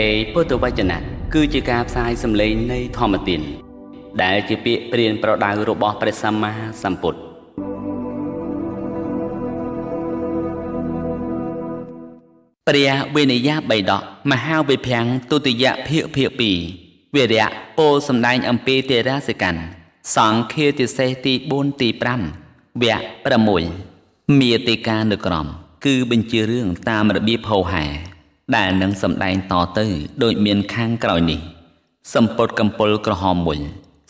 នៃពុទ្ធវចនៈគឺជាការផ្សាយសម្លេងនៃធម្មទានដែលជាពាក្យព្រានប្រដៅរបស់ព្រះសម្មាសម្ពុទ្ធព្រះវិនយាបៃដកមហាវិភាំងទុតិយភាគភាគ2វិរៈពោសម្ដែងអំពីទេរាសិកាន់សង្ឃាទិសេសទី4ទី5វគ្គ6មេតិកានុក្រមគឺបញ្ជារឿងតាមរបៀបហោហែដែលនឹងសម្ដែងតទៅដូចមានខាងក្រោយនេះសម្ពុតកំពុលក្រហមមួយ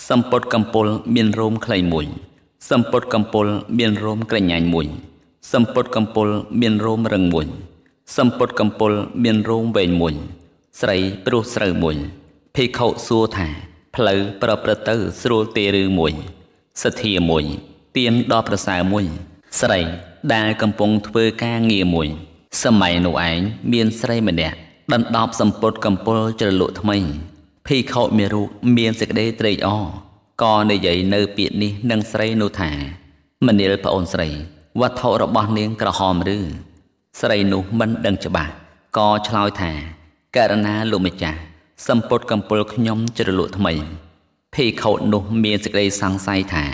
សម្ពុតកំពុលមានរោមខ្លីមួយសម្ពុតកំពុលមានរោមក្រញាញ់មួយសម្ពុតកំពុលមានរោមរឹងមួយសម្ពុតកំពុលមានរោមវែងមួយ ស្រីព្រោះស្រូវមួយភិក្ខុសួរថាផ្លូវប្រព្រឹត្តទៅស្រួលទេឬមួយសទ្ធាមួយទៀមដល់ប្រសើរមួយ ស្រីដែលកំពុងធ្វើការងារមួយសម័យនោះឯងមានស្រីម្នាក់ដណ្ដប់សម្ពុតកំពុលជ្រលក់ថ្មីភីខោមេរូបមានសេចក្តីត្រេកអរក៏និយាយនៅពាក្យនេះនឹងស្រីនោះថាមនាលប្អូនស្រីវត្ថុរបស់នាងក្រហមឬ ស្រីនោះមិនដឹងច្បាស់ក៏ឆ្លើយថាករណាលោកម្ចាស់សម្ពុតកំពុលខ្ញុំជ្រលក់ថ្មីភីខោតនោះមានសេចក្តីសង្ស័យថា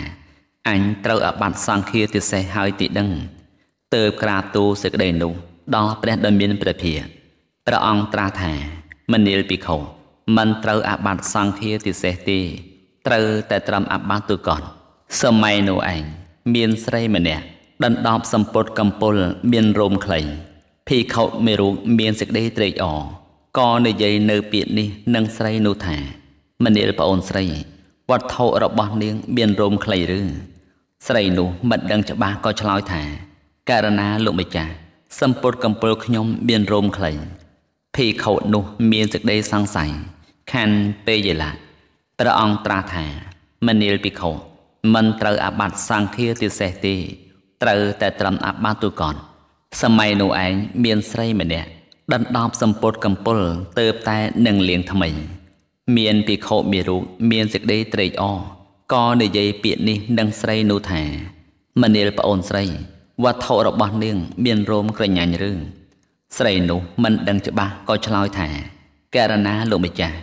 អញត្រូវអបាត់សង្ឃាទិសេសហើយទីដឹងទៅក្រាបទូសេចក្តីនោះដល់ព្រះដ៏មានព្រះភាព្រះអង្គត្រាស់ថាមនាលភិក្ខុមិនត្រូវអាបត្តិសង្ឃាទិសេសទេត្រូវតែត្រឹមអាបត្តិទូកតសម័យនោះឯងមានស្រីម្នាក់ដណ្ដប់សម្ពុតកំពុលមានរោមក្លែងភិក្ខុមេរូបមានសេចក្តីត្រេកអរក៏និយាយនៅពាក្យនេះនឹងស្រីនោះថាមនាលប្អូនស្រីវត្ថុរបស់នាង មានរោមក្លែងឬស្រីនោះមិនដឹងច្បាស់ក៏ឆ្លើយថា ករណាលោកម្ចាស់សម្ពុតកំពើខ្ញុំមានរោមខ្លីភីខោតនោះ មានសេចក្តីសង្ស័យខណ្ឌពេយឡាព្រះអង្គត្រាស់ថា មនាលភិក្ខុមិនត្រូវអាបត្តិសង្ឃាទិសេសទេត្រូវតែត្រឹមអាបត្តិទូកតសម័យនោះឯងមានស្រីម្នាក់ដណ្ដប់សម្ពុតកំពុលទៅតែនឹងលៀងថ្មី មានភិក្ខុមានរូបមានសេចក្តីត្រេកអរក៏និយាយពាក្យនេះនឹងស្រីនោះថា មនាលប្អូនស្រីវត្ថុរបស់នាង មានរោមក្រញាញ់ឬស្រីនោះមិនដឹងច្បាស់ក៏ឆ្លើយថាករណាលោកម្ចាស់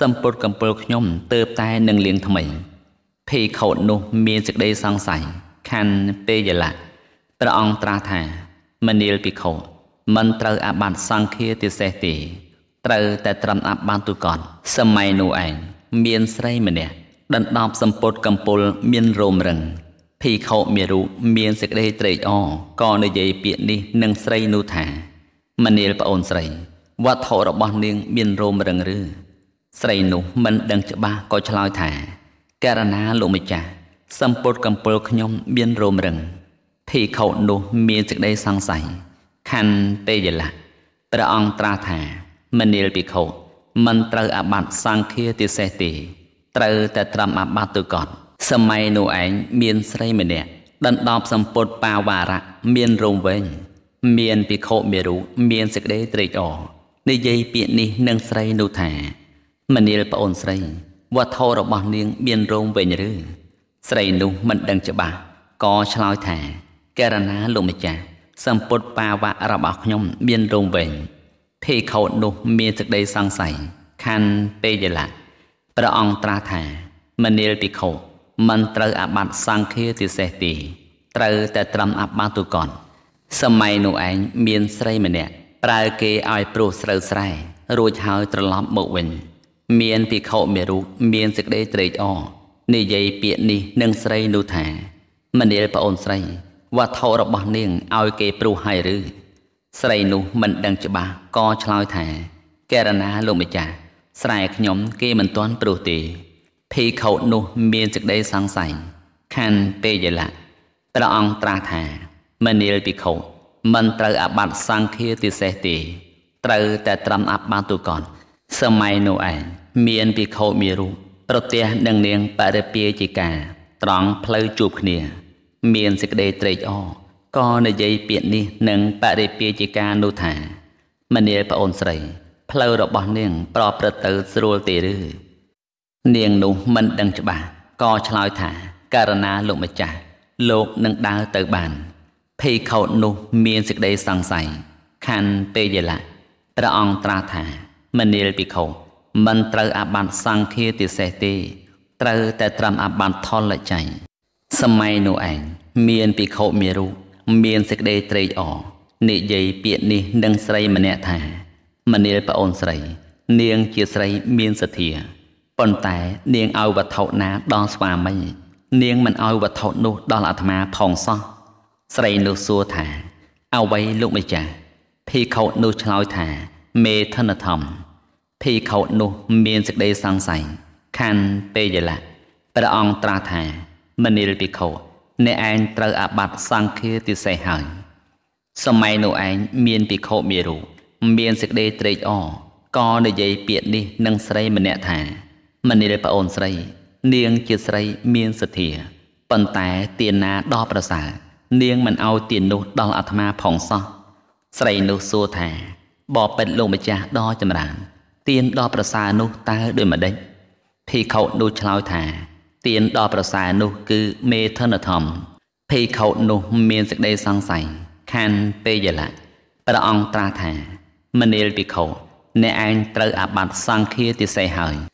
សម្ពុតកំពុលខ្ញុំទៅតែនឹងលៀងថ្មីភីខោតនោះមានសេចក្តីសង្ស័យខណ្ឌពេយលៈព្រះអង្គត្រាស់ថាមនាលភិក្ខុមិនត្រូវអាបត្តិសង្ឃាទិសេសទេត្រូវតែត្រឹមអាបត្តិទូកតសម័យនោះឯងមានស្រីម្នាក់ដណ្ដប់សម្ពុតកំពុលមានរោមរឹងភីខុមេរុមានសេចក្តីត្រេកអរក៏និយាយពាក្យនេះនឹងស្រីនោះថាមនាលប្អូនស្រីវត្ថុរបស់នាងមានរោមរឹងឬស្រីនោះមិនដឹងច្បាស់ក៏ឆ្លើយថា ករណាលោកម្ចាស់សម្ពុតកំពល់ខ្ញុំមានរោមរឹងភីខុនោះមានសេចក្តីសង្ស័យខណ្ឌទេយលៈព្រះអង្គត្រាស់ថាមនាលភិក្ខុមិនត្រូវអាបត្តិសង្ឃាទិសេសទេ ត្រូវតែត្រឹមអាបត្តិទៅកត់សម័យនោះឯងមានស្រីម្នាក់ដណ្ដប់សម្ពុតបាវារៈមានរំវែងមានភិក្ខុមេរុមានសេចក្តីត្រេកអរនិយាយពាក្យនេះនឹងស្រីនោះថាមនាលប្អូនស្រីវត្ថុរបស់នាង មានរោមវិញឬ ស្រីនោះមិនដឹងច្បាស់ក៏ឆ្លើយថាករណាលោកម្ចាស់សម្ពុតបាវៈរបស់ខ្ញុំ មានរោមវិញភេខោតនោះមានសេចក្តីសង្ស័យខណ្ឌពេយលៈព្រះអង្គត្រាស់ថាមនាលភិក្ខុមិនត្រូវអាបត្តិសង្ឃាទិសេសទេត្រូវតែត្រឹមអាបត្តិទូកនសម័យនោះឯងមានស្រីម្នាក់ប្រើគេឲ្យព្រោះស្រូវស្រែរួចហើយត្រឡប់មកវិញមានភិក្ខុមេរុមានសេចក្តីត្រេកអរនិយាយពាក្យនេះនឹងស្រីនោះថាមនាលប្អូនស្រីវត្ថុរបស់នាងឲ្យគេព្រោះហើយឬស្រីនោះមិនដឹងច្បាស់ក៏ឆ្លើយថាកេរណាលោកម្ចាស់ស្រែខ្ញុំគេមិនទាន់ព្រោះទេភីខោតនោះ មានសេចក្តីសង្ស័យខណ្ឌពេយលៈព្រះអង្គត្រាស់ថា មនាលភិក្ខុមិនត្រូវអាបត្តិសង្ឃាទិសេសទេត្រូវតែត្រឹមអាបត្តិទូកនសម័យនោះឯងមានភិក្ខុមានរូបប្រទះនឹងនាងបរិពាជាការត្រង់ផ្លូវជួបគ្នា មានសេចក្តីត្រេកអរក៏និយាយពាក្យនេះនឹងបរិពាជាការនោះថា មនាលប្អូនស្រីផ្លូវរបស់នាងប្រព្រឹត្តទៅស្រួលទេឬនាងនោះមិនដឹងច្បាស់ក៏ឆ្លើយថាករណាលោកម្ចាស់លោកនឹងដើរទៅបានភីខោតនោះមានសេចក្តីសង្ស័យខណ្ឌពេយលៈព្រះអង្គត្រាស់ថាមនាលភិក្ខុមិនត្រូវអាបានសង្ឃាទិសេសទេត្រូវតែត្រឹមអាបានថលចៃសម័យនោះឯងមានភិក្ខុមានរូបមានសេចក្តីត្រេកអរនិយាយពាក្យនេះនឹងស្រីម្នាក់ថាមនាលប្អូនស្រី នាងជាស្រីមានសទ្ធាប៉ុន្តែនាងឲ្យវត្ថុណាដល់ស្វាមីនាងមិនឲ្យវត្ថុនោះដល់អាត្មាផងសោះស្រីនោះសួរថាអ្វីលោកម្ចាស់ភីខោតនោះឆ្លើយថា មេធនធម្មភីខោតនោះមានសេចក្តីសង្ស័យខណ្ឌពេយលៈព្រះអង្គត្រាស់ថាមនិលភិក្ខុអ្នកឯងត្រូវអាបត្តិសង្ឃាទិសេហើយសម័យនោះឯងមានភិក្ខុមេរុមានសេចក្តីត្រេកអរក៏និយាយពាក្យនេះនឹងស្រីម្នាក់ថាមនីប្អូនស្រីនាងជាស្រីមានសទ្ធាប៉ុន្តែទានណាដ៏ប្រសើរនាងមិនអោយទាននោះដល់អាត្មាផងសោះស្រីនោះសួរថាបបិទ្ធលោកម្ចាស់ដ៏ចម្រើនទានដ៏ប្រសើរនោះតើដូចម្ដេចភីខោនោះឆ្លើយថាទានដ៏ប្រសើរនោះគឺមេធនធម្មភីខោនោះមានសេចក្តីសង្ស័យខានពេយលៈព្រះអង្គត្រាស់ថាមនាលភិក្ខុអ្នកឯងត្រូវអាបត្តិសង្ឃាទិសេហើយ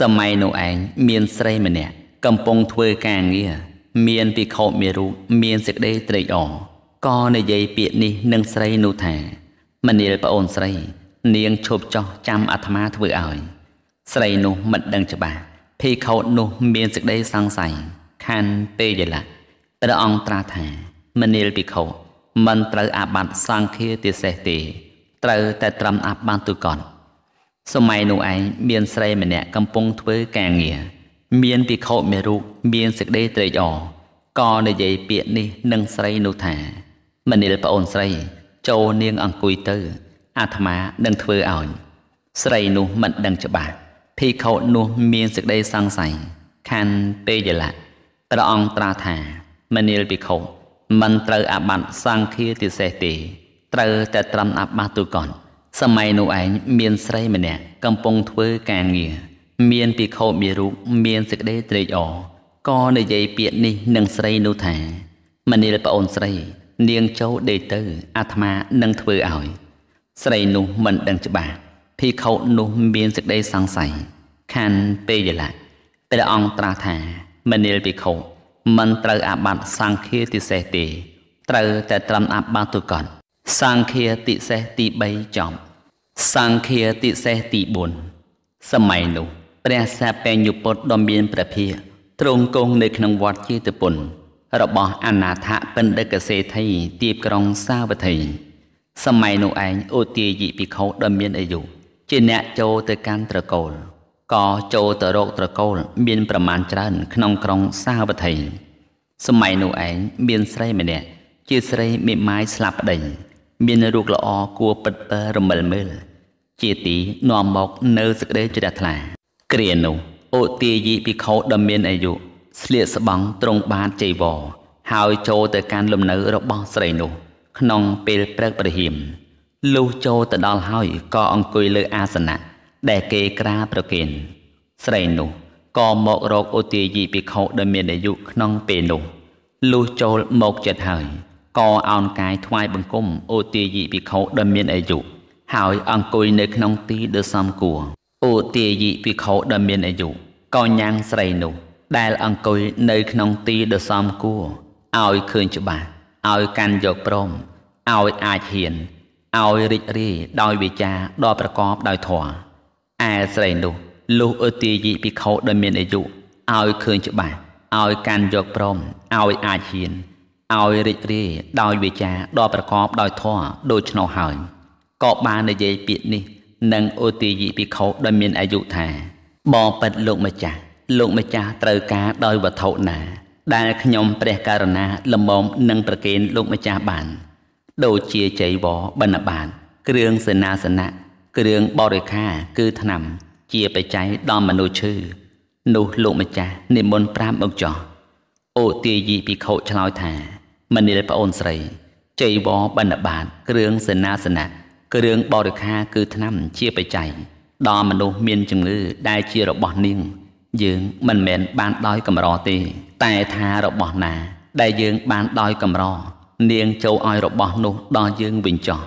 សម័យនោះឯងមានស្រីម្នាក់កំពុងធ្វើការងារមានពិខុមេរូបមានសេចក្តីត្រេកអរក៏និយាយពាក្យនេះនឹងស្រីនោះថាមនាលប្អូនស្រី នាងឈប់ចោះចាំអាត្មាធ្វើឲ្យ ស្រីនោះមិនដឹងច្បាស់ភិក្ខុនោះមានសេចក្តីសង្ស័យខានពេយលៈព្រះអង្គត្រាស់ថាមនាលភិក្ខុមិនត្រូវអាបត្តិសង្ឃាទិសេសទេត្រូវតែត្រឹមអាបត្តិទុកត់សម័យនោះឯងមានស្រីម្នាក់កំពុងធ្វើការងារមានភិក្ខុមេរុមានសេចក្តីត្រេកអរក៏និយាយពាក្យនេះនឹងស្រីនោះថាមនាលប្អូនស្រី ចូលនាងអង្គុយទៅ អាត្មានឹងធ្វើឲ្យស្រីនោះមិនដឹងច្បាស់ភិក្ខុនោះមានសេចក្តីសង្ស័យខាន់ពេយលៈព្រះអង្គត្រាស់ថាមនាលភិក្ខុមិនត្រូវអាបត្តិសង្ឃាទិសេសទេត្រូវតែត្រឹមអាបត្តិទូកន្យសម័យនោះឯងមានស្រីម្នាក់កំពុងធ្វើការងារមានភិក្ខុមួយរូបមានសេចក្តីត្រេកអរក៏និយាយពាក្យនេះនឹងស្រីនោះថាមនាលប្អូនស្រី នាងចូលដេកទៅ អាត្មានឹងធ្វើឲ្យ ស្រីនោះមិនដឹងច្បាស់ភិក្ខុនោះមានសេចក្តីសង្ស័យខណ្ឌពេយលៈព្រះអង្គត្រាស់ថាមនាលភិក្ខុមិនត្រូវអាបត្តិសង្ឃាទិសេសទេត្រូវតែត្រឹមអាបត្តិទុកតសង្ឃាទិសេសទី3ចប់សង្ឃាតិសេសទី4សម័យនោះ ព្រះសាពេញុពុទ្ធដ៏មានព្រះភាកទ្រង់គង់នៅក្នុងវត្តជាតពុនរបស់អនាថបណ្ឌិកសេដ្ឋីទីក្រុងសាវត្ថីសម័យនោះឯងឧទាយិភិក្ខុដ៏មានអាយុជាអ្នកចូលទៅកាន់ត្រកូលក៏ចូលទៅរកត្រកូល មានប្រមាណច្រើនក្នុងក្រុងសាវត្ថីសម័យនោះឯងមានស្រីម្នាក់ជាស្រីមេម៉ាយស្លាប់ប្តីមានរូបល្អគួរពិតប្រើរមិលមើលជាទីនាំមក នៅសេចក្តីជ្រះថ្លា គ្រានោះអូទាយីភិក្ខុដ៏មានអាយុស្លៀកស្បង់ទ្រង់បានចីវរហើយចូលទៅកាន់លំនៅរបស់ស្រីនោះ ក្នុងពេលព្រឹកព្រហៀមលុះចូលទៅដល់ហើយក៏អង្គុយលើអាសនៈដែលគេក្រាប្រគេន ស្រីនោះក៏មករកអូទាយីភិក្ខុដែលមានអាយុក្នុងពេលនោះលុះចូលមកចិត្តហើយកអោនកាយថ្វាយបង្គំអូទាយិភិក្ខុដែលមានអាយុហើយ អង្គុយនៅក្នុងទីដ៏សមគួរអូទាយិភិក្ខុដែលមានអាយុក៏ញ៉ាំងស្រីនោះដែលអង្គុយនៅក្នុងទីដ៏សមគួរឲ្យឃើញច្បាស់ឲ្យកាន់យកព្រមឲ្យអាចហ៊ានឲ្យរីករាយដោយវិចារដ៏ប្រកបដោយធម៌ឯស្រីនោះលុះអូទាយិភិក្ខុដែលមានអាយុឲ្យឃើញច្បាស់ឲ្យកាន់យកព្រមឲ្យអាចហ៊ានឲ្យរីករាយដោយវាចាដ៏ប្រកបដោយធម៌ដូច្នោះហើយក៏បាននិយាយពាក្យនេះនឹងអូទាយិភិក្ខុដែលមានអាយុថាបងប៉ិតលោកម្ចាស់លោកម្ចាស់ត្រូវការដោយវត្ថុណា ដែលខ្ញុំ ព្រះករណាលំមនឹងប្រគេនលោកម្ចាស់បាន ដូចជាចៃវរបិណ្ឌបាតគ្រឿងសេនាសនៈគ្រឿងបរិខាគឺថ្នាំជាបច្ច័យដល់មនុស្សឈឺនោះលោកម្ចាស់និមន្ត5អង្គចោះអូទាយិភិក្ខុឆ្លើយថាមនាលប្អូនស្រីចៃវបណ្ឌបាតគ្រឿងសេនាសនៈគ្រឿងបរិខាគឺឆ្នាំជាបច្ច័យដល់មនុស្សមានជំងឺដែលជារបស់នាងយើងមិនមែនបានដោយកម្រទេ តែថារបស់ណា ដែលយើងបានដោយកម្រនាងចូលឲ្យរបស់នោះដល់យើងវិញចោះ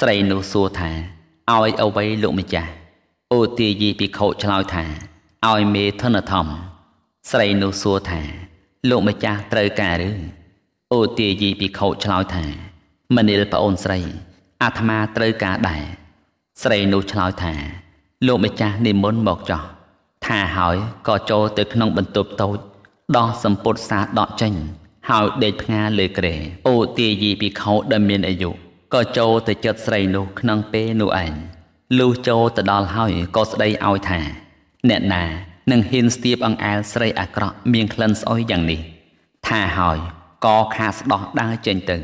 ស្រីនោះសួរថាឲ្យអ្វីលោកម្ចាស់អូទាយីភិក្ខុឆ្លើយថាឲ្យមេធនធម្មស្រីនោះសួរថា លោកម្ចាស់ត្រូវការឬអូទាយីភិក្ខុឆ្លើយថាមនាលប្អូនស្រី អាត្មាត្រូវការដែរស្រីនោះឆ្លើយថា លោកម្ចាស់និមន្តមកចោះថាហើយក៏ចូលទៅក្នុងបន្ទប់តូចដោះសម្ពុតសាដកចេញហើយដេកផ្ងាលើគ្រែអូទាយីភិក្ខុដែលមានអាយុក៏ចូលទៅចិត្តស្រីនោះក្នុង ពេលនោះឯងលុះចូលទៅដល់ហើយក៏ស្ដីឲ្យថា អ្នកណានឹងហ៊ានស្ទាបអង្អែលស្រី អាក្រក់មានក្លិនស្អុយយ៉ាងនេះថាហើយកខាស្ដោះដើរចេញទៅ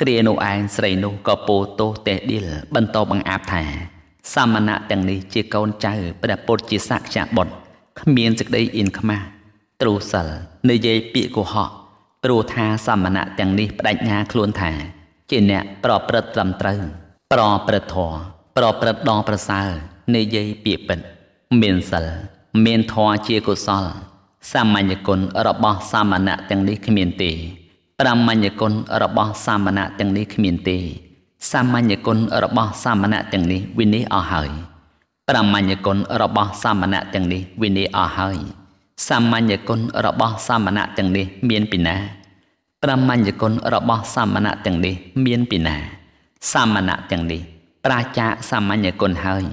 គ្រានោះឯងស្រីនោះក៏ពោទោសទេដៀលបន្តបង្អាប់ថាសាមណៈទាំងនេះជាកូនចៅព្រះពុទ្ធជាសក្យបុត្រគ្មានសេចក្តីអៀនខ្មាស់ទ្រូសិលនិយាយពាក្យកុហកព្រោះថាសាមណៈទាំងនេះបដិញ្ញាខ្លួនថា ជាអ្នកប្រព្រឹត្តត្រឹមត្រូវប្រព្រឹត្តធម៌ប្រព្រឹត្តដងប្រសើរនិយាយពាក្យពិតមានសិល មានធម៌ជាកុសលសាមញ្ញគុណរបស់សាមណៈទាំងនេះគ្មានទេ ប្រមញ្ញគុណរបស់សាមណៈទាំងនេះគ្មានទេសាមញ្ញគុណរបស់សាមណៈទាំងនេះវិនិច្ឆ័យអស់ហើយប្រមញ្ញគុណរបស់សាមណៈទាំងនេះវិនិច្ឆ័យអស់ហើយសាមញ្ញគុណរបស់សាមណៈទាំងនេះមានពីណា ប្រមញ្ញគុណរបស់សាមណៈទាំងនេះមានពីណា សាមណៈទាំងនេះប្រជាសាមញ្ញគុណហើយ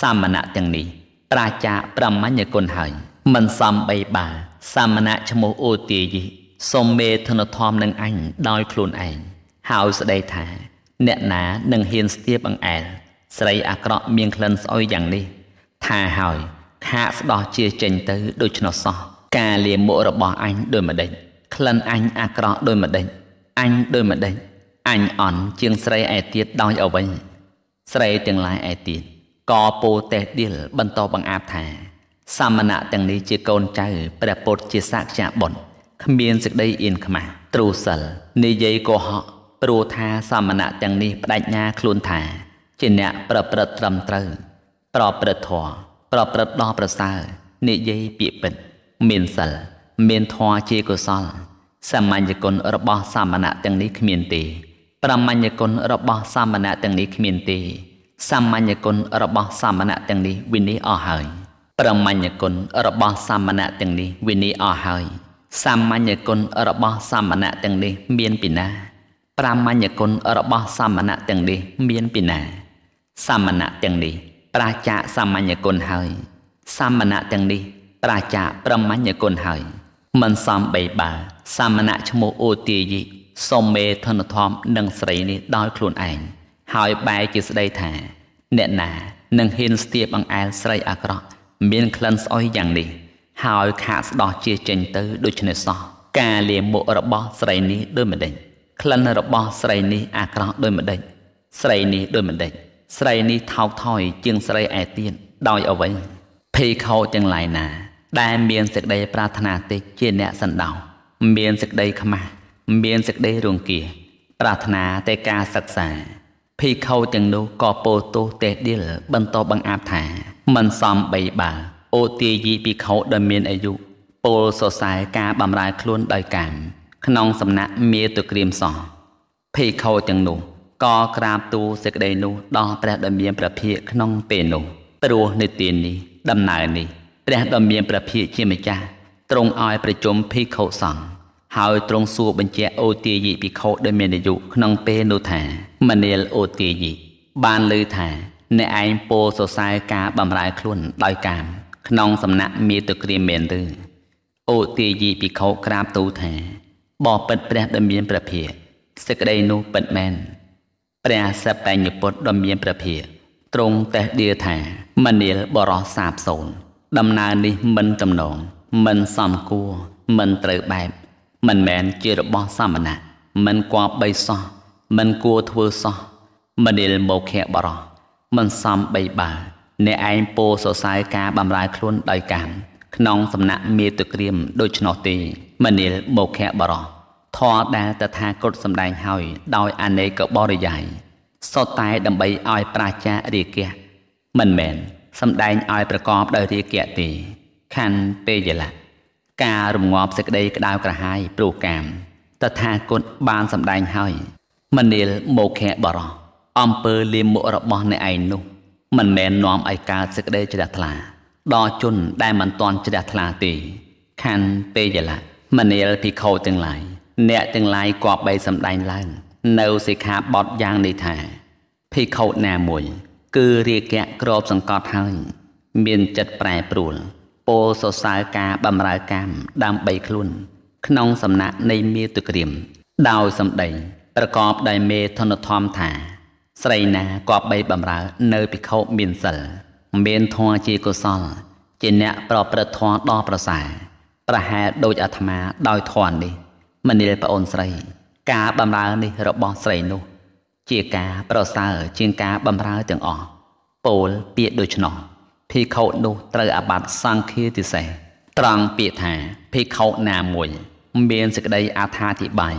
សាមណៈទាំងនេះប្រជាប្រមញ្ញគុណហើយមិនសំបីបាសាមណៈឈ្មោះអូទាយិសូមមេធនធម៌នឹងអញដោយខ្លួនឯងហើយស្ដីថា អ្នកណានឹងហ៊ានស្ទាបអង្អែលស្រីអាក្រក់មានក្លិនស្អុយយ៉ាងនេះ ថាហើយ ខាកស្ដោះជាចេញទៅ ដូច្នោះសោះការលាមុខរបស់អញដូចម្ដេចក្លិនអញអាក្រក់ដូចម្ដេចអញដូចម្ដេចអញអន់ជាងស្រីឯទៀតដោយអ្វីស្រីទាំងឡាយឯទៀតក៏ពោទេសដៀលបន្តបង្អាប់ថាសាមណៈទាំងនេះជាកូនចៅព្រះពុទ្ធជាសាក្យបុត្រគ្មានសេចក្តីអៀនខ្មាស់ទ្រូសិលនិយាយកុហកព្រោះថាសាមណៈទាំងនេះបដិញ្ញាខ្លួនថា ជាអ្នកប្រព្រឹត្តត្រឹមត្រូវ ប្រព្រឹត្តធម៌ប្រព្រឹត្តដល់ប្រសើរនិយាយពាក្យពិតមានសិល មានធម៌ជាកុសលសាមញ្ញគុណរបស់សាមណៈទាំងនេះគ្មានទេប្រមញ្ញគុណរបស់សាមណៈទាំងនេះគ្មានទេសាមញ្ញគុណរបស់សាមណៈទាំងនេះវិនិច្ឆ័យអស់ហើយប្រមញ្ញគុណរបស់សាមណៈទាំងនេះវិនិអស់ហើយសាមញ្ញគុណរបស់សាមណៈទាំងនេះ មានពីណា ប្រមញ្ញគុណរបស់សាមណៈទាំងនេះមានពីណាសាមណៈទាំងនេះ ប្រជាសាមញ្ញគុណហើយសាមណៈទាំងនេះប្រជាប្រមញ្ញគុណហើយ មិនសំបីបាសាមណៈឈ្មោះអូទាយិសុមេធនធម៌និងស្រីនេះដោយខ្លួនឯងហើយបែរជាស្ដីថា អ្នកណានឹងហ៊ានស្ទាបអង្អែលស្រីអាក្រក់មានក្លិនស្អុយយ៉ាងនេះហើយខាកស្ដោះជាចេញទៅដូច្នេះសោះការលាមុខរបស់ស្រីនេះដូចម្ដេចក្លិនរបស់ស្រីនេះអាក្រក់ដូចម្ដេចស្រីនេះដូចម្ដេចស្រីនេះថោកថយជាងស្រីឯទៀតដោយអ្វីភេខោទាំងឡាយណាដែលមានសេចក្តីប្រាថ្នាតិចជាអ្នកសណ្ដោសមានសេចក្តីខ្មាស់មានសេចក្តីរង្គាសប្រាថ្នាតែការសិក្សាភេខោទាំងនោះក៏ពោលទោសទេដៀលបន្តបង្អាប់ថាមិនសមបីបា អូទាយីភិក្ខុដែលមានអាយុពោលសរសើរការបំរើខ្លួនដោយកម្មក្នុងសំណាក់មាទុក្រាមសោះភិក្ខុទាំងនោះក៏ក្រាបទូលសេចក្តីនោះដល់ព្រះដ៏មានព្រះភិក្ខក្នុងពេលនោះព្រោះនៅទីនេះដំណើរនេះព្រះដ៏មានព្រះភិក្ខជាម្ចាស់ទ្រង់ឲ្យប្រជុំភិក្ខុសង្ឃហើយទ្រង់សួរបញ្ជាអូទាយិភិក្ខុដែលមានអាយុក្នុងពេលនោះថា មនាលអូទាយិបានលើថាអ្នកឯងពោសរសើរការបំរើខ្លួនដោយកាមក្នុងសំណាក់មេតុក្រាមមែនឬអូទាយីភិក្ខុក្រាបទូលថាបបិទ្ធព្រះដ៏មានព្រះភិក្ខសេចក្តីនោះពិតមែនព្រះសបញ្ញពុទ្ធដ៏មានព្រះភិក្ខទ្រង់តេះដៀថាមនាលបរោះសាបសូន ដំណើរនេះមិនទំនងមិនសមគួរមិនត្រូវបែបមិនមែនជារបស់សមណៈមិនគួរបីសោះមិនគួរធ្វើសោះមនាលមោខៈបរោះមិនសមបីបាអ្នកឯងពោសរសើរការបំរើខ្លួនដោយកម្មក្នុង សំណាក់មេតុក្រាមដូច្នោះទេមនាលបោខៈបរោះធរដែលតថាគតសម្ដែងហើយ ដោយអនេកបរិយាយសុទ្ធតែដើម្បីឲ្យ ប្រជារាគៈមិនមែនសម្ដែងឲ្យប្រកបដោយរាគៈទេខណ្ឌពេយលៈការរងាប់សេចក្តីក្តៅក្រហាយព្រោះកាមតថាគតបានសម្ដែងហើយមនាលមោខៈបរោះអំពើលាមករបស់អ្នកឯងនោះមិនមែននាំឲ្យកើតសេចក្តីជ្រះថ្លាដល់ជនដែលមិនទាន់ជ្រះថ្លាទេខណ្ឌពេយលៈមនាលភិក្ខុទាំងឡាយអ្នកទាំងឡាយគប្បីសម្ដែងឡើង នៅសិក្ខាបទយ៉ាងនេះថា ភិក្ខុណាមួយ គឺរាគៈក្របសង្កត់ហើយមានចិត្តប្រែប្រួលពោលសរសើរការបំរើកម្មដើម្បីខ្លួនក្នុងសំណាក់នៃមេតុក្រាមដោយសម្ដែងប្រកបដោយមេធនធម្មថាស្រីណាគប្បីបំរើនៅភិក្ខុមានសិលមានធម៌ជាកុសល ជាអ្នកប្រព្រឹត្តធម៌ដ៏ប្រសើរប្រហែលដូចអាត្មាដោយធម៌នេះមនាលប្អូនស្រី ការបំរើនេះរបស់ស្រីនោះ ជាការប្រសើរជាងការបំរើទាំងអស់ពោលពាក្យដូច្នោះភិក្ខុនោះត្រូវអាបត្តិសង្ឃាទិសេសត្រង់ពាក្យថាភិក្ខុណាមួយ មានសេចក្តីអត្ថាធិប្បាយ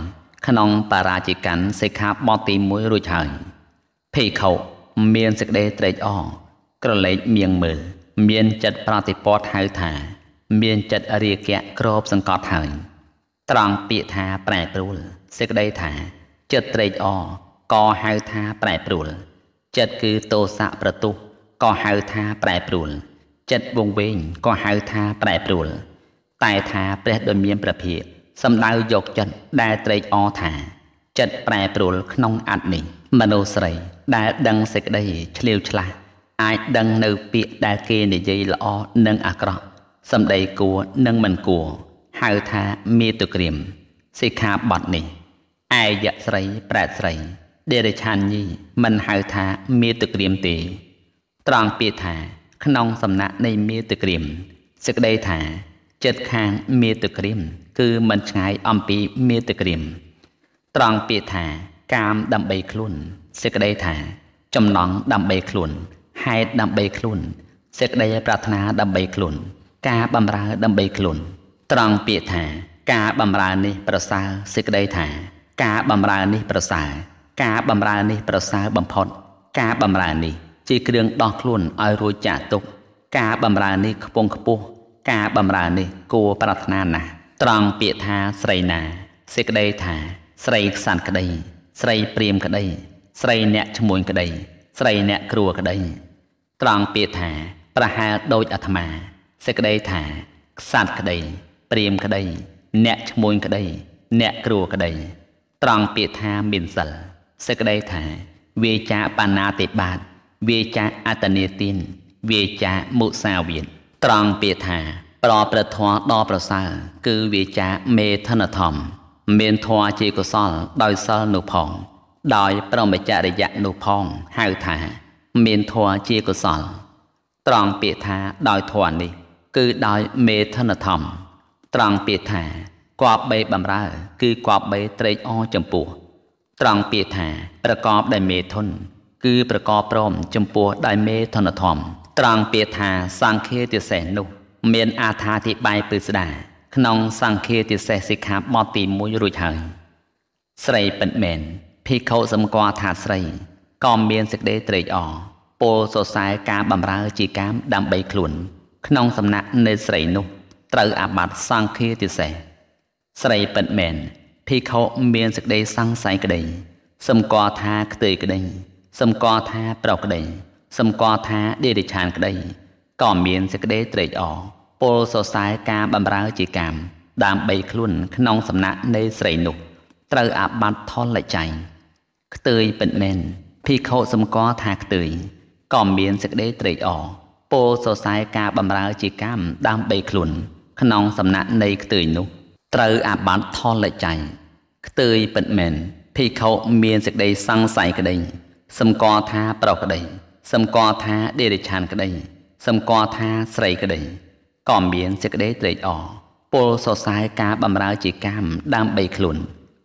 ក្នុងបរាជិកានសិក្ខាបទទី1រួចហើយភេខុមានសេចក្តីត្រេកអរក្រឡេកមៀងមើលមានចិត្តប្រតិពតហៅថា មានចិត្តរាគៈក្របសង្កត់ហើយត្រង់ពាក្យថាប្រែប្រួលសេចក្តីថា ចិត្តត្រេកអរក៏ហៅថាប្រែប្រួល ចិត្តគឺទោសៈប្រទុះក៏ហៅថាប្រែប្រួលចិត្តវងវែងក៏ហៅថាប្រែប្រួល តែថាព្រះដ៏មានព្រះភិក្ខសម្ដៅយកចិត្តដែលត្រេកអរថាចិត្តប្រែប្រួលក្នុងអត្តនេះ មនុស្សស្រីដែលដឹងសេចក្តីឆ្លៀវឆ្លាស់អាចដឹងនៅពាក្យដែលគេនិយាយល្អនិងអាក្រក់សម្ដីគួរនិងមិនគួរហៅថាមេតុក្រាមសិក្ខាបទនេះឯយស្រីប្រែស្រីដេរិឆានញីមិនហៅថាមេតុក្រាមទេ ត្រង់ពាក្យថាក្នុងសំណាក់នៃមេតុក្រាមសេចក្តីថាចិត្តខាងមេតុក្រាមគឺមិនឆ្ងាយអំពីមេតុក្រាមត្រង់ពាក្យថា កាមដើម្បីខ្លួនសេចក្តីថា ចំណងដើម្បីខ្លួនហេតុដើម្បីខ្លួនសេចក្តីប្រាថ្នាដើម្បីខ្លួន ការបម្រើដើម្បីខ្លួនត្រង់ពាក្យថា ការបម្រើនេះប្រសើរសេចក្តីថា ការបម្រើនេះប្រសើរការបម្រើនេះប្រសើរបំផុត ការបម្រើនេះ ជាគ្រឿងដោះខ្លួនឲ្យរួចចាកទុក្ខការបម្រើនេះខ្ពង់ខ្ពស់ការបម្រើនេះគួរប្រាថ្នាណាស់ត្រង់ពាក្យថាស្រីណាសេចក្តីថាស្រីខ្សាត់ក្តីស្រីព្រាមក្តីស្រីអ្នកឈ្មួញក្តីស្រីអ្នកគ្រួក្តីត្រង់ពាក្យថាប្រហែលដូចអាត្មាសេចក្តីថាខ្សាត់ក្តីព្រាមក្តីអ្នកឈ្មួញក្តីអ្នកគ្រួក្តីត្រង់ពាក្យថាមានសិលសេចក្តីថាវាចាបាណាតិបាតវាចាអតនេទានវាចាមុសាវាទត្រង់ពាក្យថាប្រព្រឹត្តធម៌ដ៏ប្រសើរគឺវាចាមេធនធម្មមានធម៌ជាកុសលដោយសិលនោះផង ដោយប្រមចរិយៈនោះផងហៅថាមានធម៌ជាកុសល ត្រង់ពាក្យថាដោយធម៌នេះ គឺដោយមេធនធម្មត្រង់ពាក្យថាគបបីបំរើ គឺគបបីត្រេកអរចំពោះត្រង់ពាក្យថាប្រកបដោយមេធនគឺប្រកបព្រមចំពោះដោយមេធនធម្មត្រង់ពាក្យថាសង្ឃេទិសេសនោះ មានអាថាធិបាយពិស្ដារក្នុងសង្ឃាទិសេសសិក្ខាបទទី1រួចហើយស្រីពិតមែនភិក្ខុសម្គាល់ថាស្រីក៏មានសេចក្តីត្រេកអរពោលសរសើរការបម្រើ ជាកាមដើម្បីខ្លួន ក្នុងសំណាក់នៃស្រីនោះត្រូវអាបត្តិសង្ឃាទិសេសស្រីពិតមែនភិក្ខុមានសេចក្តីសង្ស័យក្តីសម្គាល់ថាខ្ទេយក្តីសម្គាល់ថាប្រោសក្តីសម្គាល់ថាដេរិឆានក្តីក៏មានសេចក្តីត្រេកអរពលសរសើរការបំរើជាកម្មដើម្បីខ្លួនក្នុងសំណាក់នៃស្រីនោះត្រូវអាបត្តិថលលចៃខ្ទើយពិតមែនភិក្ខុសម្គាល់ថាខ្ទើយក៏មានសេចក្តីត្រេកអរពលសរសើរការបំរើជាកម្មដើម្បីខ្លួនក្នុងសំណាក់នៃខ្ទើយនោះត្រូវអាបត្តិថលលចៃខ្ទើយពិតមែនភិក្ខុមានសេចក្តីសង្ស័យក្តីសម្គាល់ថាប្រុសក្តីសម្គាល់ថាដេរិឆានក្តីសម្គាល់ថាស្រីក្តីក៏មានសេចក្តីត្រេកអរពលសរសើរការបម្រើជាកម្មដើម្បីខ្លួន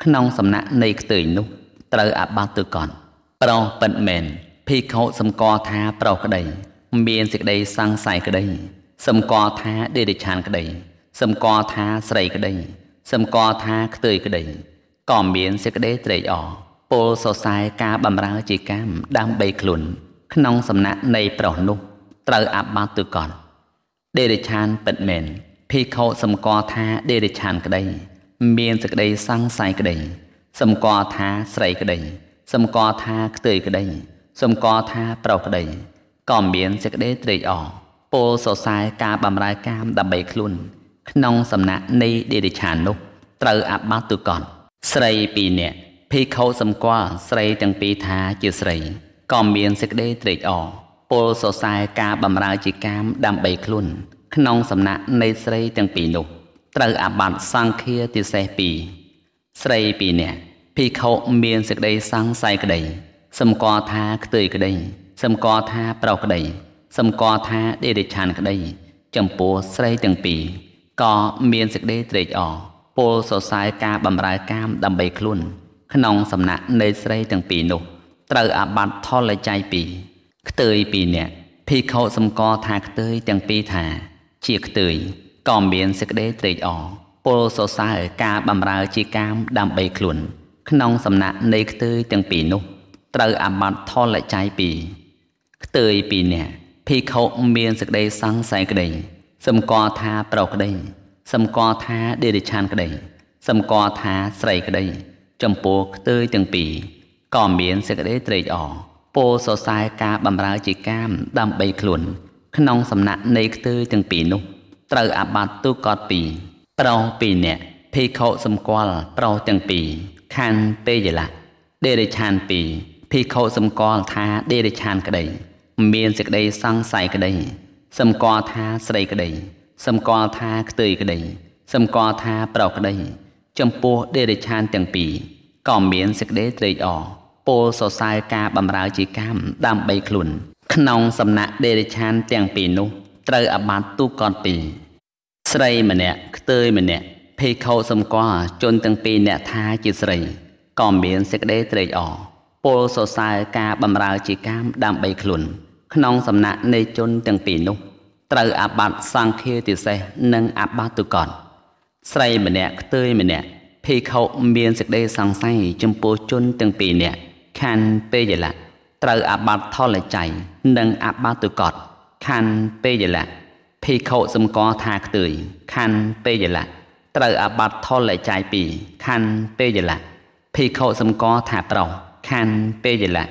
ក្នុងសំណាក់នៃខ្ទេញនោះត្រូវអាបត្តិទៅកន់ប្រុសពិតមែនភិក្ខុសម្គាល់ថាប្រុសក្តីមានសេចក្តីសង្ស័យក្តីសម្គាល់ថាដេរិឆានក្តីសម្គាល់ថាស្រីក្តីសម្គាល់ថាខ្ទេយក្តីក៏មានសេចក្តីត្រេកអរពលសរសើរការបម្រើជាកម្មដើម្បីខ្លួនក្នុងសំណាក់នៃប្រុសនោះត្រូវអាបត្តិទៅកន់ដេរិឆានពិតមែនភិក្ខុសម្គាល់ថាដេរិឆានក្តីមានសក្តីសង្ស័យក្តីសម្គាល់ថាស្រីក្តីសម្គាល់ថាខ្ទើយក្តីសម្គាល់ថាប្រុសក្តីក៏មានសេចក្តីត្រេកអរពោលសរសើរការបំរើកាមដើម្បីខ្លួនក្នុងសំណាក់នៃដេរិឆាននោះត្រូវអបាទទុកតស្រីពីរនាក់ភិក្ខុសម្គាល់ស្រីទាំងពីរថាជាស្រីក៏មានសេចក្តីត្រេកអរពលសរសើរការបំរើជាកាមដើម្បីខ្លួនក្នុងសំណាក់នៃស្រីទាំងពីរនោះត្រូវអាបត្តិសង្ឃាទិសេស2ស្រីពីរនាក់ភិក្ខុមានសេចក្តីសង្ស័យក្តីសម្គាល់ថាខ្ទួយក្តីសម្គាល់ថាប្រោសក្តីសម្គាល់ថាដេរិឆានក្តីចំពោះស្រីទាំងពីរក៏មានសេចក្តីត្រេកអរពលសរសើរការបំរើកាមដើម្បីខ្លួនក្នុងសំណាក់នៃស្រីទាំងពីរនោះត្រូវអាបត្តិថលចៃពីរខ្ទើយពីរនាក់ភីខុសម្គាល់ថាខ្ទើយទាំងពីរថា ជាខ្ទើយក៏មានសេចក្តីត្រេកអរពលសរសើរការបំរើជាកាមដើម្បីខ្លួន ក្នុងសំណាក់នៃខ្ទើយទាំងពីរនោះត្រូវអាបត្តិថលចៃពីរខ្ទើយពីរនាក់ភីខុមានសេចក្តីសង្ស័យក្តីសម្គាល់ថាប្រុសក្តីសម្គាល់ថាដេរិឆានក្តីសម្គាល់ថាស្រីក្តីចំពោះខ្ទើយទាំងពីរក៏មានសេចក្តីត្រេកអរពោលសរសើរការបម្រើជាកាមដើម្បីខ្លួនក្នុងសំណាក់នៃខ្ទើទាំងពីរនោះត្រូវអាបត្តិទូកតពីរប្រុសពីរនាក់ភេខុសម្គាល់ប្រុសទាំងពីរខណ្ឌពេយលៈដេរិឆានពីរភេខុសម្គាល់ថាដេរិឆានក្តីមានសេចក្តីសង្ស័យក្តីសម្គាល់ថាស្រីក្តីសម្គាល់ថាខ្ទើក្តីសម្គាល់ថាប្រុសក្តីចំពោះដេរិឆានទាំងពីរក៏មានសេចក្តីត្រេកអរពោលសរសើរការបំរើជាកម្មដើម្បីខ្លួនក្នុងសំណាក់ដេរិឆានទាំងពីរនោះត្រូវអាបត្តិទូកតពីរស្រីម្នាក់ខ្ទើយម្នាក់ភេខោសម្គាល់ជនទាំងពីរអ្នកថាជាស្រីក៏មានសេចក្តីត្រេកអរពលសរសើរការបំរើជាកម្មដើម្បីខ្លួនក្នុងសំណាក់នៃជនទាំងពីរនោះ ត្រូវអាបត្តិសង្ឃាទិសេសនិងអាបត្តិទុកតស្រីម្នាក់ខ្ទើយម្នាក់ភេខុមានសេចក្តីសង្ស័យចំពោះជនទាំងពីរនាក់ខណ្ឌពេយលៈត្រូវអាបត្តិថលច័យនិងអាបត្តិទុកតខណ្ឌពេយលៈភិក្ខុសម្គាល់ថាខ្ទួយខណ្ឌពេយលៈត្រូវអាបត្តិថលច័យ2ខណ្ឌពេយលៈភិក្ខុសម្គាល់ថាប្រុសខណ្ឌពេយលៈ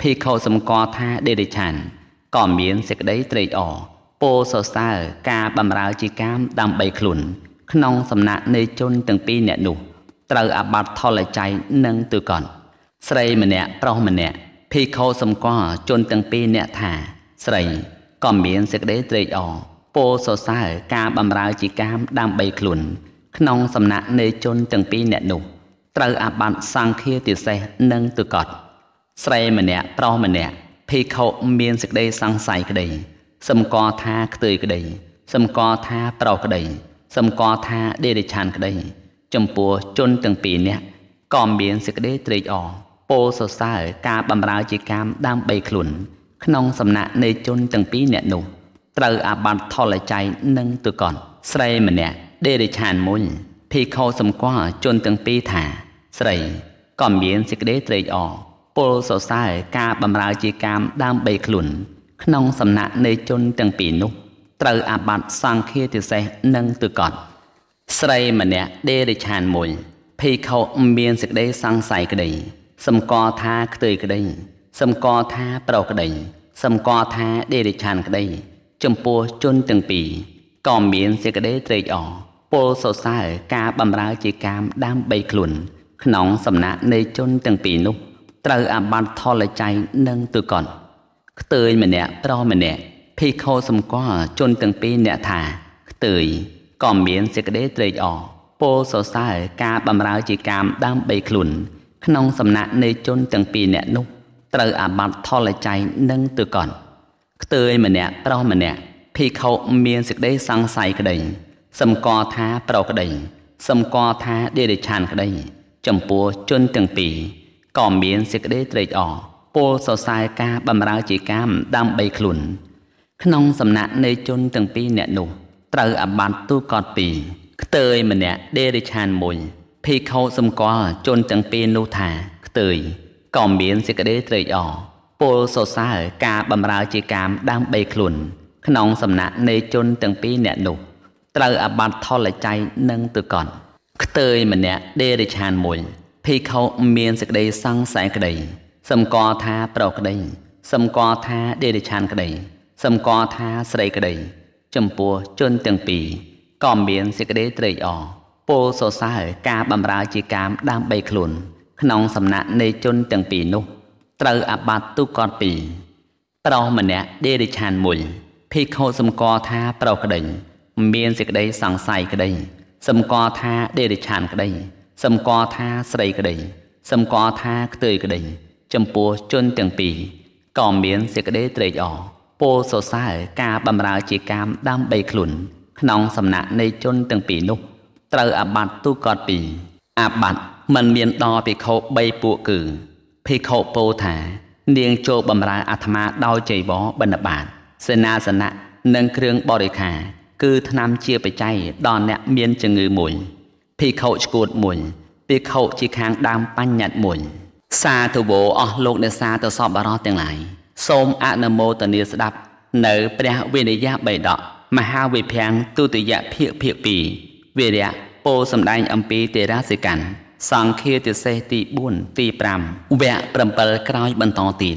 ភិក្ខុសម្គាល់ថាដេរិឆានក៏មានសេចក្តីត្រេកអរពោសរសើរការបម្រើជាកាមដើម្បីខ្លួនក្នុងសំណាក់នៃជនទាំងពីរអ្នកនោះត្រូវអាបត្តិថលច័យនិងទុកតស្រីម្នាក់ប្រុសម្នាក់ភីខោសម្គាល់ជនទាំងពីរអ្នកថាស្រីក៏មានសេចក្តីត្រេកអរពោសរសើរការបំរើជាកាមដើម្បីខ្លួន ក្នុងសំណាក់នៃជនទាំងពីរអ្នកនោះត្រូវអាបត្តិសង្ឃាទិសេសនិងទុកតស្រីម្នាក់ប្រុសម្នាក់ភិក្ខុមានសេចក្តីសង្ស័យក្តីសម្គាល់ថាខ្ទួយក្តីសម្គាល់ថាប្រុសក្តីសម្គាល់ថាដេរិឆានក្តីចំពោះជនទាំងពីរនាក់ក៏មានសេចក្តីត្រេកអរពោសរសើរការបម្រើជាកម្មដើម្បីខ្លួនក្នុងសំណាក់នៃជនទាំងពីរអ្នកនោះត្រូវអាបានថលចៃនិងទុកនស្រីម្នាក់ដេរិឆានមុញភិក្ខុសម្គាល់ជនទាំងពីរថាស្រីក៏មានសេចក្តីត្រេកអរពលសរសើរការបម្រើជាកម្មដើម្បីខ្លួនក្នុងសំណាក់នៃជនទាំងពីរនោះត្រូវអាបត្តិសង្ឃាទិសេសនិងទុកតស្រីម្នាក់ដេរិឆានមួយភិក្ខុមានសេចក្តីសង្ស័យក្តីសម្គាល់ថាខ្ទើយក្តីសម្គាល់ថាប្រុសក្តីសម្គាល់ថាដេរិឆានក្តីចំពោះជនទាំងពីរក៏មានសេចក្តីត្រេកអរពលសរសើរការបំរើជាកាមដាំបីខ្លួនក្នុងសំណាក់នៃជនទាំងពីរនោះត្រូវអាបត្តិថលចៃនិងទុកនខ្ទើយម្នាក់ប្រុសម្នាក់ភីខោសម្គាល់ជនទាំងពីរអ្នកថាខ្ទើយក៏មានសេចក្តីត្រេកអរពលសរសើរការបំរើជាកាមដាំបីខ្លួនក្នុងសំណាក់នៃជនទាំងពីរនាក់នោះត្រូវអាបត្តិថលចៃនិងទើកន់ខ្ទើយម្នាក់ប្រុសម្នាក់ភីខុមានសេចក្តីសង្ស័យក្តីសម្គាល់ថាប្រក្តីសម្គាល់ថាដេរិឆានក្តីចំពោះជនទាំងពីរក៏មានសេចក្តីត្រេកអរពលសរសើរការបំរើជាកម្មដើម្បីខ្លួនក្នុងសំណាក់នៃជនទាំងពីរនាក់នោះត្រូវអាបត្តិទូកតពីរខ្ទើយម្នាក់ដេរិឆានមួយភីខោសម្គាល់ជនទាំងពីរនោះថាខ្ទេយក៏មានសេចក្តីត្រេកអរពលសរសើរការបំរើជាកាមដើម្បីខ្លួនក្នុងសំណាក់នៃជនទាំងពីរអ្នកនោះ ត្រូវអបាត់ថលចៃនិងទុកន់ខ្ទេយម្នាក់ដេរិឆានមួយភីខោមានសេចក្តីសង្ស័យក្តីសម្គាល់ថាប្រក្តីសម្គាល់ថាដេរិឆានក្តីសម្គាល់ថាស្រីក្តីចំពោះជនទាំងពីរក៏មានសេចក្តីត្រេកអរពោលសរសើរការបម្រើជាកាមដើម្បីខ្លួនក្នុងសំណាក់នៃជនទាំងពីរនោះត្រូវអាបត្តិទុកតពីរប្រុសម្នាក់ដេរិឆានមួយភិក្ខុសម្គាល់ថាប្រុសក្តីមានសេចក្តីសង្ស័យក្តីសម្គាល់ថាដេរិឆានក្តីសម្គាល់ថាស្រីក្តីសម្គាល់ថាខ្ទើយក្តីចំពោះជនទាំងពីរក៏មានសេចក្តីត្រេកអរពោលសរសើរការបម្រើជាកាមដើម្បីខ្លួនក្នុងសំណាក់នៃជនទាំងពីរនោះត្រូវអាបត្តិទូកតពីអាបត្តិមិនមានដល់ភិក្ខុ3ពួកគឺ ភិក្ខុពោថា នាងចូលបំរើអាត្មាដោយចីវរបណ្ឌបាតសេនាសនៈនិងគ្រឿងបរិខារគឺថ្នាំជាបច្ច័យដល់អ្នកមានជំងឺមួយ ភិក្ខុឆ្កួតមួយភិក្ខុជាខាងដើម បញ្ញត្តិមួយ សាធុវោអស់លោកអ្នកសាទៅសពបរោះទាំងឡាយសូមអនុមោទនាស្ដាប់នៅព្រះវិន័យបៃដកមហាវិភាំងទុតិយភាគភាគ2វិរៈពោសម្ដែងអំពីទេរាសិកាសង្ឃាទិសេសទី4ទី5វគ្គ7ក្រោយបន្តទៀត